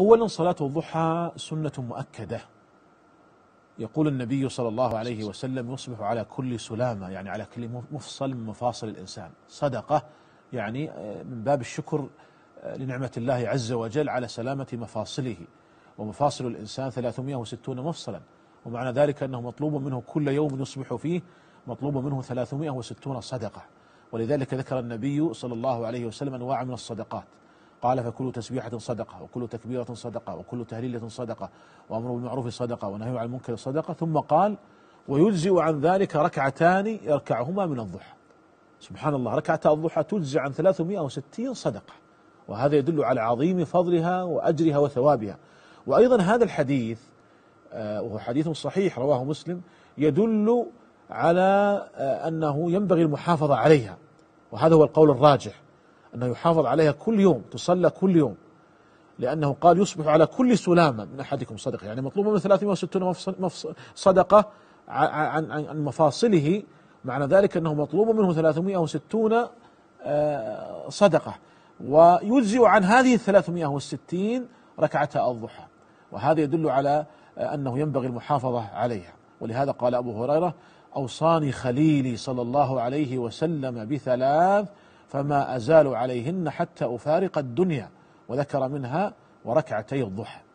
أولا صلاة الضحى سنة مؤكدة يقول النبي صلى الله عليه وسلم يصبح على كل سلامة يعني على كل مفصل من مفاصل الإنسان صدقة يعني آه، من باب الشكر آه، لنعمة الله عز وجل على سلامة مفاصله ومفاصل الإنسان 360 مفصلا ومعنى ذلك أنه مطلوب منه كل يوم يصبح فيه مطلوب منه 360 صدقة ولذلك ذكر النبي صلى الله عليه وسلم أنواع من الصدقات قال فكل تسبيحة صدقة وكل تكبيرة صدقة وكل تهليلة صدقة وأمر بالمعروف صدقة ونهي عن المنكر صدقة ثم قال ويجزئ عن ذلك ركعتان يركعهما من الضحى سبحان الله ركعتا الضحى تجزي عن 360 صدقة وهذا يدل على عظيم فضلها وأجرها وثوابها وأيضا هذا الحديث آه، وهو حديث صحيح رواه مسلم يدل على آه، أنه ينبغي المحافظة عليها وهذا هو القول الراجح أنه يحافظ عليها كل يوم تصلى كل يوم لأنه قال يصبح على كل سلامة من أحدكم صدقة يعني مطلوب من 360 صدقة عن, عن مفاصله معنى ذلك أنه مطلوب منه 360 آه، صدقة ويجزئ عن هذه 360 ركعة الضحى وهذا يدل على آه، أنه ينبغي المحافظة عليها ولهذا قال أبو هريرة أوصاني خليلي صلى الله عليه وسلم بثلاث فما أزال عليهن حتى أفارق الدنيا وذكر منها وركعتي الضحى